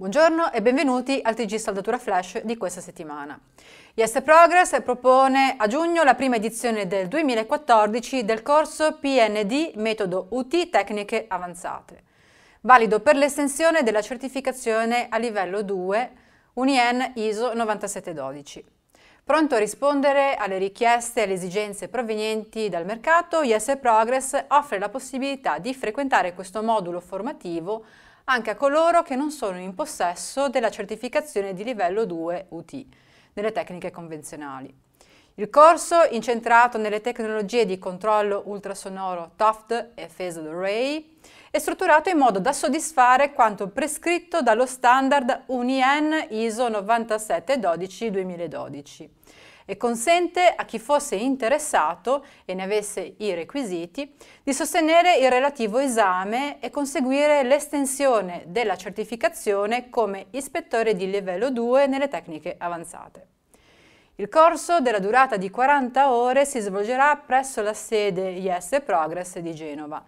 Buongiorno e benvenuti al TG Saldatura Flash di questa settimana. Yes Progress propone a giugno la prima edizione del 2014 del corso PND Metodo UT Tecniche Avanzate, valido per l'estensione della certificazione a livello 2 UNIEN ISO 9712. Pronto a rispondere alle richieste e alle esigenze provenienti dal mercato, Yes Progress offre la possibilità di frequentare questo modulo formativo anche a coloro che non sono in possesso della certificazione di livello 2 UT nelle tecniche convenzionali. Il corso, incentrato nelle tecnologie di controllo ultrasonoro TOFT e Phased Array, è strutturato in modo da soddisfare quanto prescritto dallo standard UNIN ISO 9712-2012 e consente a chi fosse interessato e ne avesse i requisiti di sostenere il relativo esame e conseguire l'estensione della certificazione come ispettore di livello 2 nelle tecniche avanzate. Il corso, della durata di 40 ore, si svolgerà presso la sede IS Progress di Genova.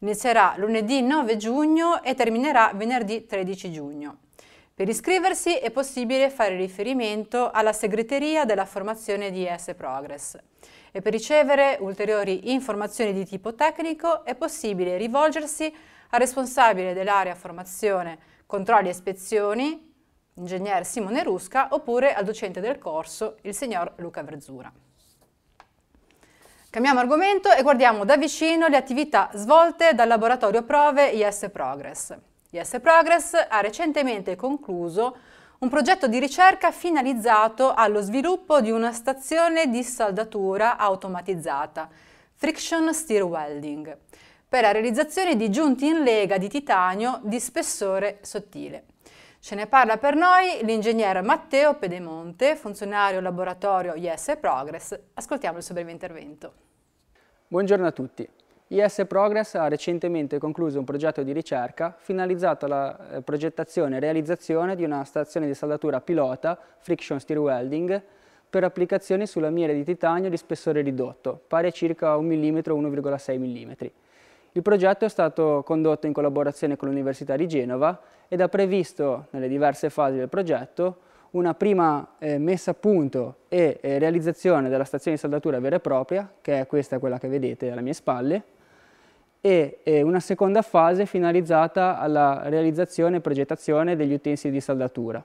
Inizierà lunedì 9 giugno e terminerà venerdì 13 giugno. Per iscriversi è possibile fare riferimento alla segreteria della formazione di S Progress e per ricevere ulteriori informazioni di tipo tecnico è possibile rivolgersi al responsabile dell'area formazione controlli e ispezioni, ingegner Simone Rusca, oppure al docente del corso, il signor Luca Verzura. Cambiamo argomento e guardiamo da vicino le attività svolte dal laboratorio prove IS Progress. IS Progress ha recentemente concluso un progetto di ricerca finalizzato allo sviluppo di una stazione di saldatura automatizzata, Friction Steel Welding, per la realizzazione di giunti in lega di titanio di spessore sottile. Ce ne parla per noi l'ingegnere Matteo Pedemonte, funzionario laboratorio IS Progress. Ascoltiamo il suo breve intervento. Buongiorno a tutti. IS Progress ha recentemente concluso un progetto di ricerca finalizzato alla eh, progettazione e realizzazione di una stazione di saldatura pilota friction steel welding per applicazioni su lamiere di titanio di spessore ridotto, pari a circa 1 mm o 1,6 mm. Il progetto è stato condotto in collaborazione con l'Università di Genova ed ha previsto, nelle diverse fasi del progetto, una prima eh, messa a punto e eh, realizzazione della stazione di saldatura vera e propria, che è questa quella che vedete alle mie spalle, e eh, una seconda fase finalizzata alla realizzazione e progettazione degli utensili di saldatura.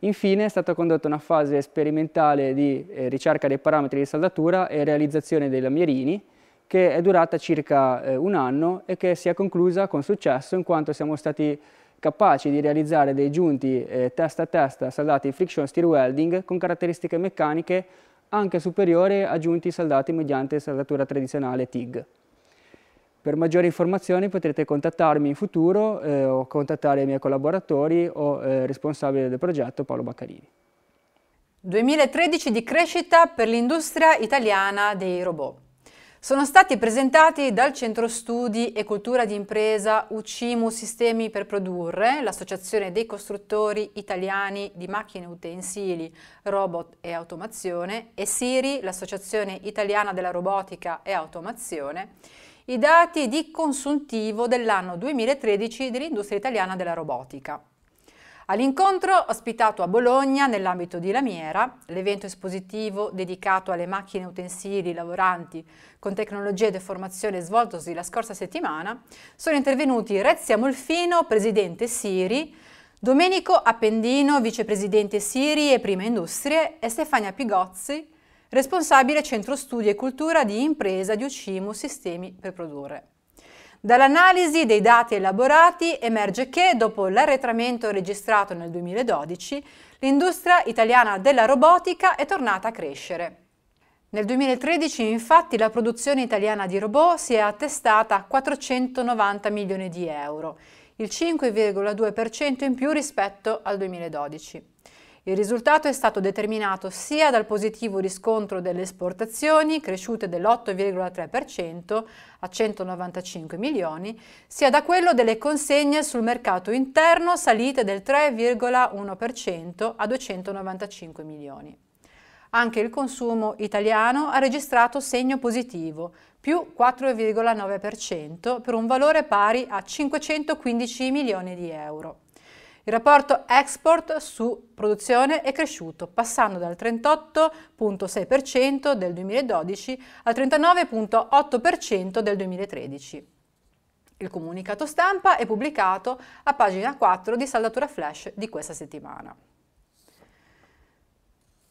Infine è stata condotta una fase sperimentale di eh, ricerca dei parametri di saldatura e realizzazione dei lamierini, che è durata circa eh, un anno e che si è conclusa con successo in quanto siamo stati capaci di realizzare dei giunti eh, testa a testa saldati in friction steel welding con caratteristiche meccaniche anche superiori a giunti saldati mediante saldatura tradizionale TIG. Per maggiori informazioni potrete contattarmi in futuro eh, o contattare i miei collaboratori o eh, responsabile del progetto Paolo Baccarini. 2013 di crescita per l'industria italiana dei robot. Sono stati presentati dal Centro Studi e Cultura di Impresa UCIMU Sistemi per Produrre, l'associazione dei costruttori italiani di macchine utensili, robot e automazione, e Siri, l'associazione italiana della robotica e automazione, i dati di consuntivo dell'anno 2013 dell'industria italiana della robotica. All'incontro ospitato a Bologna nell'ambito di Lamiera, l'evento espositivo dedicato alle macchine utensili lavoranti con tecnologie e deformazione svoltosi la scorsa settimana, sono intervenuti Rezia Molfino, presidente Siri, Domenico Appendino, vicepresidente Siri e Prima Industrie e Stefania Pigozzi, responsabile Centro Studi e Cultura di Impresa di Ucimo Sistemi per Produrre. Dall'analisi dei dati elaborati emerge che, dopo l'arretramento registrato nel 2012, l'industria italiana della robotica è tornata a crescere. Nel 2013 infatti la produzione italiana di robot si è attestata a 490 milioni di euro, il 5,2% in più rispetto al 2012. Il risultato è stato determinato sia dal positivo riscontro delle esportazioni, cresciute dell'8,3% a 195 milioni, sia da quello delle consegne sul mercato interno, salite del 3,1% a 295 milioni. Anche il consumo italiano ha registrato segno positivo, più 4,9% per un valore pari a 515 milioni di euro. Il rapporto export su produzione è cresciuto, passando dal 38,6% del 2012 al 39,8% del 2013. Il comunicato stampa è pubblicato a pagina 4 di Saldatura Flash di questa settimana.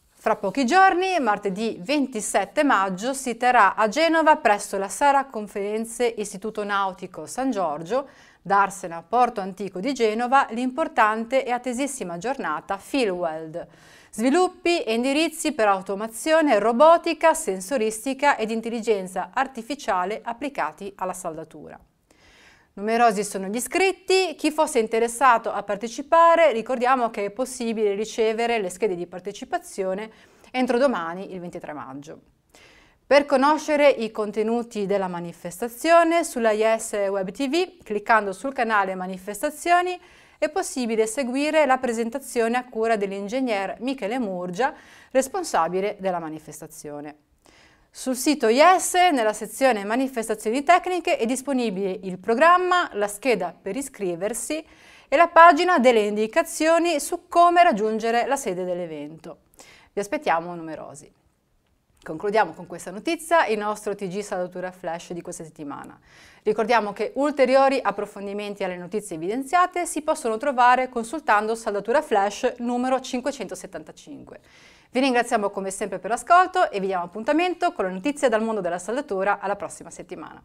Fra pochi giorni, martedì 27 maggio, si terrà a Genova presso la Sara Conferenze Istituto Nautico San Giorgio darsene a Porto Antico di Genova l'importante e attesissima giornata Fieldweld. Sviluppi e indirizzi per automazione, robotica, sensoristica ed intelligenza artificiale applicati alla saldatura. Numerosi sono gli iscritti, chi fosse interessato a partecipare ricordiamo che è possibile ricevere le schede di partecipazione entro domani il 23 maggio. Per conoscere i contenuti della manifestazione sulla IS Web TV, cliccando sul canale Manifestazioni, è possibile seguire la presentazione a cura dell'ingegner Michele Murgia, responsabile della manifestazione. Sul sito IS, nella sezione Manifestazioni tecniche, è disponibile il programma, la scheda per iscriversi e la pagina delle indicazioni su come raggiungere la sede dell'evento. Vi aspettiamo numerosi. Concludiamo con questa notizia il nostro TG Saldatura Flash di questa settimana. Ricordiamo che ulteriori approfondimenti alle notizie evidenziate si possono trovare consultando Saldatura Flash numero 575. Vi ringraziamo come sempre per l'ascolto e vi diamo appuntamento con le notizie dal mondo della saldatura alla prossima settimana.